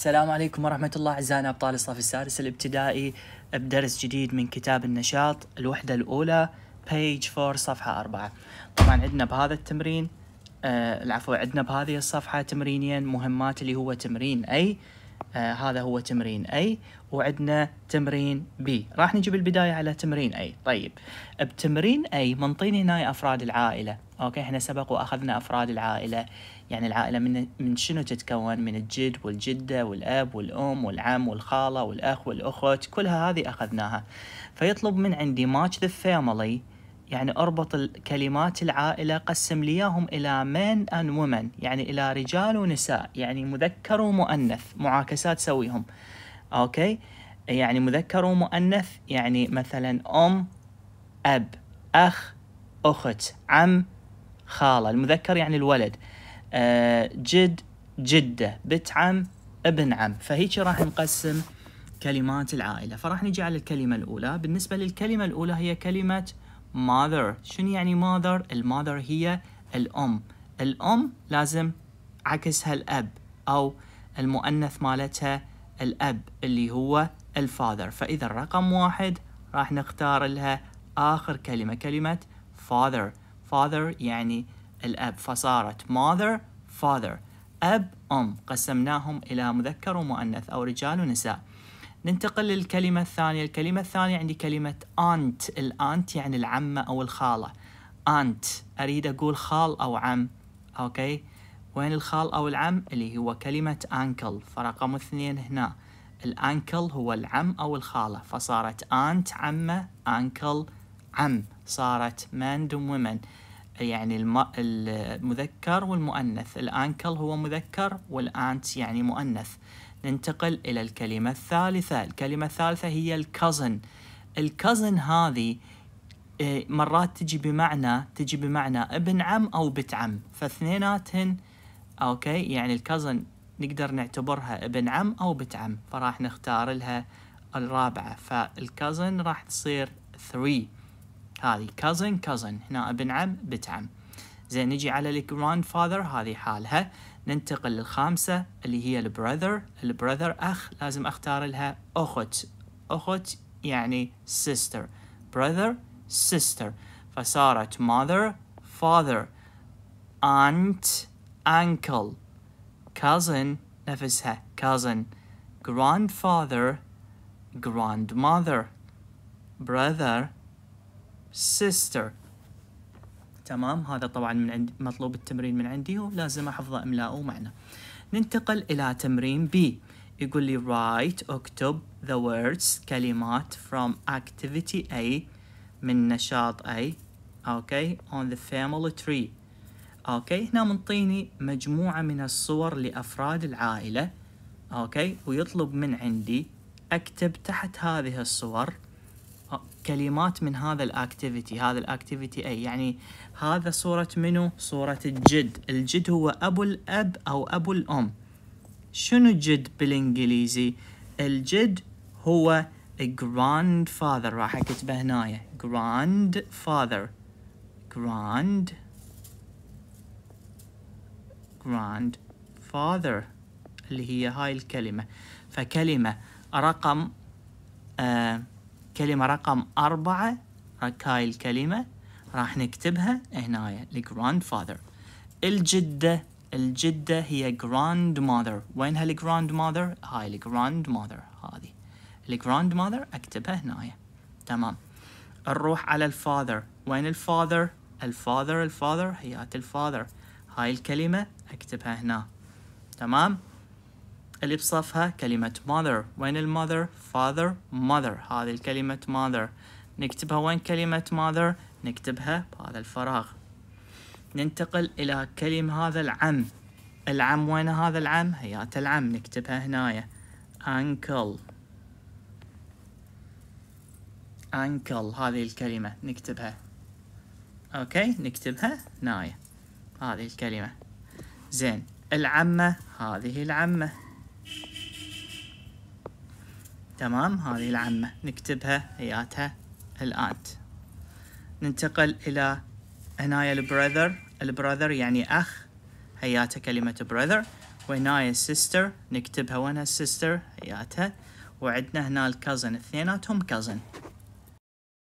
السلام عليكم ورحمة الله أعزائنا أبطال الصف السادس الابتدائي بدرس جديد من كتاب النشاط الوحدة الأولى بيج 4 صفحة 4 طبعا عندنا بهذا التمرين آه العفو عندنا بهذه الصفحة تمرينين مهمات اللي هو تمرين أي آه هذا هو تمرين أي وعندنا تمرين بي راح نجيب البداية على تمرين أي طيب بتمرين أي منطين هنا أفراد العائلة أوكي احنا سبق وأخذنا أفراد العائلة يعني العائلة من, من شنو تتكون من الجد والجدة والأب والأم والعم والخالة والأخ والأخت كلها هذه أخذناها فيطلب من عندي match the family يعني اربط كلمات العائلة قسم لي اياهم إلى men and women يعني إلى رجال ونساء يعني مذكر ومؤنث معاكسات سويهم أوكي يعني مذكر ومؤنث يعني مثلا أم أب أخ أخت عم خالة المذكر يعني الولد آه، جد جدة بت عم ابن عم فهيك راح نقسم كلمات العائلة فراح نجي على الكلمة الأولى بالنسبة للكلمة الأولى هي كلمة mother شنو يعني mother؟ الماذر هي الأم الأم لازم عكسها الأب أو المؤنث مالتها الأب اللي هو الفاذر فإذا رقم واحد راح نختار لها آخر كلمة كلمة father father يعني الأب فصارت mother father أب أم قسمناهم إلى مذكر ومؤنث أو رجال ونساء ننتقل للكلمة الثانية الكلمة الثانية عندي كلمة aunt الأنت يعني العمة أو الخالة aunt أريد أقول خال أو عم أوكي وين الخال أو العم اللي هو كلمة uncle فرقم اثنين هنا الأنكل هو العم أو الخالة فصارت aunt عمة uncle عم صارت man and women يعني الم... المذكر والمؤنث الأنكل هو مذكر والأنت يعني مؤنث ننتقل إلى الكلمة الثالثة الكلمة الثالثة هي الكازن الكازن هذه آه، مرات تجي بمعنى تجي بمعنى ابن عم أو بنت عم فاثنيناتهن أوكي يعني الكازن نقدر نعتبرها ابن عم أو بنت عم فراح نختار لها الرابعة فالكازن راح تصير 3 هذه cousin cousin هنا ابن عم بنت عم زين نجي على الجراند فاذر هذه حالها ننتقل للخامسة اللي هي البراذر البراذر أخ لازم أختار لها أخت أخت يعني sister brother sister فصارت mother father aunt uncle cousin نفسها cousin grandfather grandmother brother sister تمام هذا طبعا من عندي مطلوب التمرين من عندي ولازم احفظه املاء ومعنى ننتقل الى تمرين بي يقول لي write اكتب the words كلمات from activity A من نشاط A اوكي on the family tree اوكي هنا منطيني مجموعة من الصور لأفراد العائلة اوكي ويطلب من عندي اكتب تحت هذه الصور كلمات من هذا الاكتيفيتي هذا الاكتيفيتي اي يعني هذا صورة منو صورة الجد الجد هو ابو الاب او ابو الام شنو جد بالانجليزي الجد هو grandfather راح اكتبه هنايا grandfather grand grandfather اللي هي هاي الكلمة فكلمة رقم آه كلمة رقم أربعة هاي الكلمة راح نكتبها هنايا الجراند فاذر الجدة الجدة هي جراند ماذر وينها الجراند ماذر هاي الجراند ماذر هذه الجراند ماذر اكتبها هنايا تمام نروح على الفاذر وين الفاذر الفاذر الفاذر هيات الفاذر هاي الكلمة اكتبها هنا تمام اللي بصفها كلمة mother وين المother father mother هذه الكلمة mother نكتبها وين كلمة mother نكتبها بهذا الفراغ ننتقل إلى كلمة هذا العم العم وين هذا العم هيات العم نكتبها هنايا uncle uncle هذه الكلمة نكتبها اوكي نكتبها هنايا هذه الكلمة زين العمة هذه العمة تمام هذه العمة نكتبها هياتها الأنت ننتقل إلى هنايا البراذر البراذر يعني أخ هياتها كلمة براذر وهنايا السيستر نكتبها وانا السيستر هياتها وعندنا هنا الكازن اثنيناتهم كازن